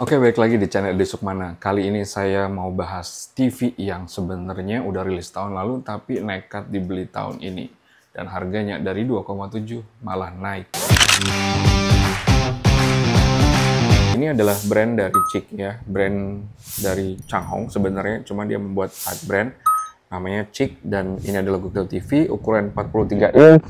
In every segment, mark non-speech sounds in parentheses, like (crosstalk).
Oke, balik lagi di channel Desuk Mana. Kali ini saya mau bahas TV yang sebenarnya udah rilis tahun lalu tapi nekat dibeli tahun ini. Dan harganya dari 2,7 malah naik. Ini adalah brand dari Cik ya, brand dari Changhong sebenarnya, cuma dia membuat side brand namanya Cik dan ini adalah Google TV ukuran 43 inch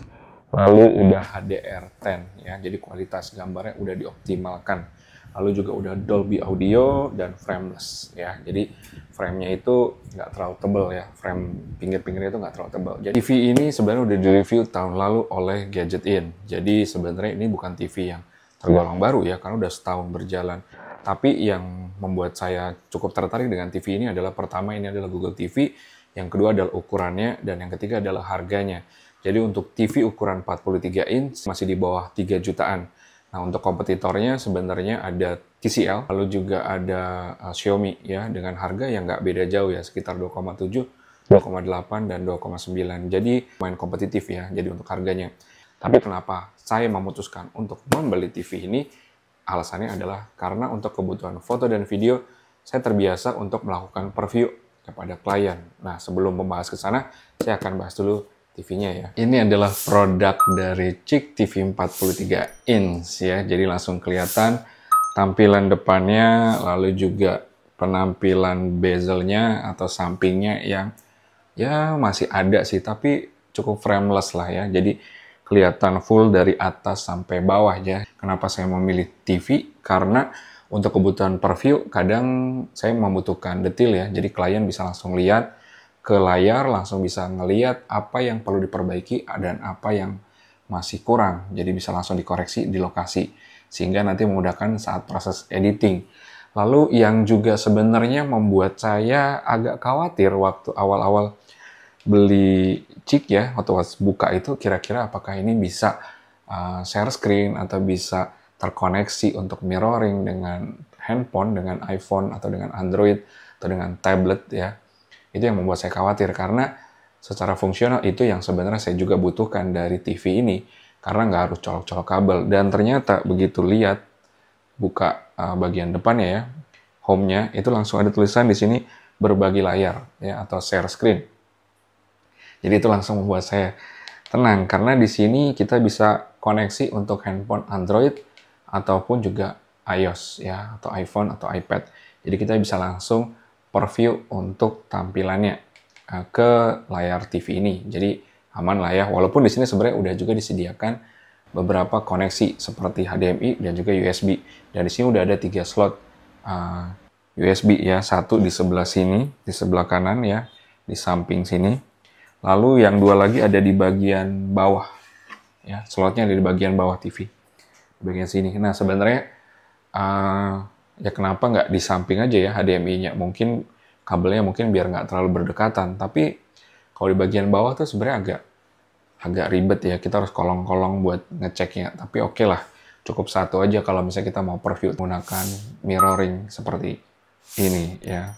lalu udah HDR10 ya. Jadi kualitas gambarnya udah dioptimalkan lalu juga udah Dolby Audio dan frameless ya. Jadi framenya itu nggak terlalu tebal ya, frame pinggir-pinggirnya itu nggak terlalu tebal. Jadi TV ini sebenarnya udah direview tahun lalu oleh Gadget In. Jadi sebenarnya ini bukan TV yang tergolong baru ya, karena udah setahun berjalan. Tapi yang membuat saya cukup tertarik dengan TV ini adalah pertama ini adalah Google TV, yang kedua adalah ukurannya, dan yang ketiga adalah harganya. Jadi untuk TV ukuran 43 inch masih di bawah 3 jutaan Nah, untuk kompetitornya sebenarnya ada TCL, lalu juga ada uh, Xiaomi ya dengan harga yang nggak beda jauh ya, sekitar 2,7, 2,8 ya. dan 2,9. Jadi main kompetitif ya, jadi untuk harganya. Tapi kenapa saya memutuskan untuk membeli TV ini? Alasannya adalah karena untuk kebutuhan foto dan video saya terbiasa untuk melakukan preview kepada klien. Nah, sebelum membahas ke sana, saya akan bahas dulu TV-nya ya. Ini adalah produk dari Cik TV 43 inch ya. Jadi langsung kelihatan tampilan depannya lalu juga penampilan bezelnya atau sampingnya yang ya masih ada sih tapi cukup frameless lah ya. Jadi kelihatan full dari atas sampai bawah ya. Kenapa saya memilih TV? Karena untuk kebutuhan per kadang saya membutuhkan detail ya. Jadi klien bisa langsung lihat ke layar langsung bisa ngeliat apa yang perlu diperbaiki dan apa yang masih kurang. Jadi bisa langsung dikoreksi di lokasi sehingga nanti memudahkan saat proses editing. Lalu yang juga sebenarnya membuat saya agak khawatir waktu awal-awal beli chick ya atau buka itu kira-kira apakah ini bisa uh, share screen atau bisa terkoneksi untuk mirroring dengan handphone, dengan iPhone atau dengan Android atau dengan tablet ya itu yang membuat saya khawatir karena secara fungsional itu yang sebenarnya saya juga butuhkan dari TV ini karena nggak harus colok-colok kabel dan ternyata begitu lihat buka eh, bagian depannya ya home-nya itu langsung ada tulisan di sini berbagi layar ya atau share screen. Jadi itu langsung membuat saya tenang karena di sini kita bisa koneksi untuk handphone Android ataupun juga iOS ya atau iPhone atau iPad. Jadi kita bisa langsung Overview untuk tampilannya eh, ke layar TV ini. Jadi aman lah ya. Walaupun di sini sebenarnya udah juga disediakan beberapa koneksi seperti HDMI dan juga USB. Dan di sini udah ada tiga slot eh, USB ya, satu di sebelah sini, di sebelah kanan ya, di samping sini. Lalu yang dua lagi ada di bagian bawah ya, slotnya ada di bagian bawah TV, bagian sini. Nah sebenarnya uh, ya kenapa nggak di samping aja ya HDMI-nya mungkin kabelnya mungkin biar nggak terlalu berdekatan tapi kalau di bagian bawah tuh sebenarnya agak agak ribet ya kita harus kolong-kolong buat ngeceknya tapi oke okay lah cukup satu aja kalau misalnya kita mau preview menggunakan mirroring seperti ini ya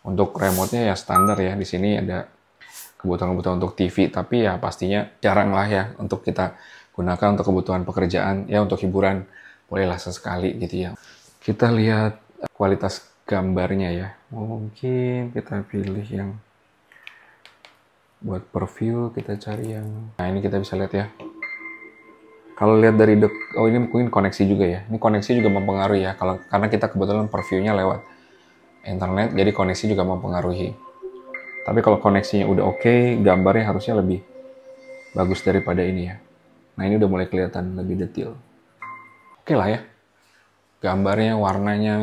untuk remote-nya ya standar ya di sini ada kebutuhan-kebutuhan untuk TV tapi ya pastinya jarang lah ya untuk kita gunakan untuk kebutuhan pekerjaan ya untuk hiburan bolehlah sesekali gitu ya kita lihat kualitas gambarnya ya mungkin kita pilih yang buat preview kita cari yang nah ini kita bisa lihat ya kalau lihat dari dek oh ini mungkin koneksi juga ya ini koneksi juga mempengaruhi ya kalau karena kita kebetulan previewnya lewat internet jadi koneksi juga mempengaruhi tapi kalau koneksinya udah oke okay, gambarnya harusnya lebih bagus daripada ini ya nah ini udah mulai kelihatan lebih detail oke okay lah ya gambarnya, warnanya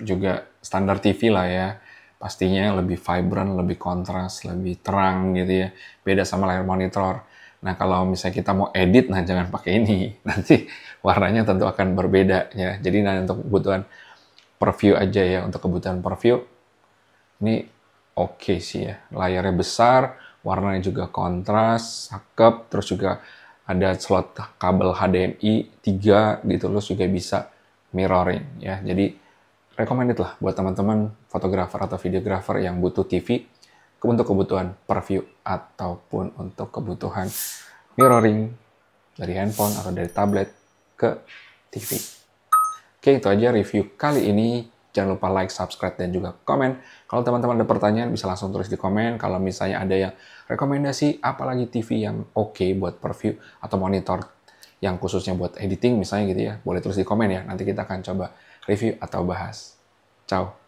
juga standar TV lah ya. Pastinya lebih vibrant, lebih kontras, lebih terang gitu ya. Beda sama layar monitor. Nah kalau misalnya kita mau edit, nah jangan pakai ini. (laughs) Nanti warnanya tentu akan berbeda ya. Jadi nah, untuk kebutuhan preview aja ya. Untuk kebutuhan preview ini oke okay sih ya. Layarnya besar, warnanya juga kontras, cakep, terus juga ada slot kabel HDMI 3 gitu, terus juga bisa mirroring ya. Jadi recommended lah buat teman-teman fotografer atau videografer yang butuh TV untuk kebutuhan preview ataupun untuk kebutuhan mirroring dari handphone atau dari tablet ke TV. Oke, itu aja review kali ini. Jangan lupa like, subscribe, dan juga komen. Kalau teman-teman ada pertanyaan, bisa langsung tulis di komen. Kalau misalnya ada yang rekomendasi, apalagi TV yang oke okay buat preview atau monitor yang khususnya buat editing misalnya gitu ya, boleh tulis di komen ya. Nanti kita akan coba review atau bahas. Ciao.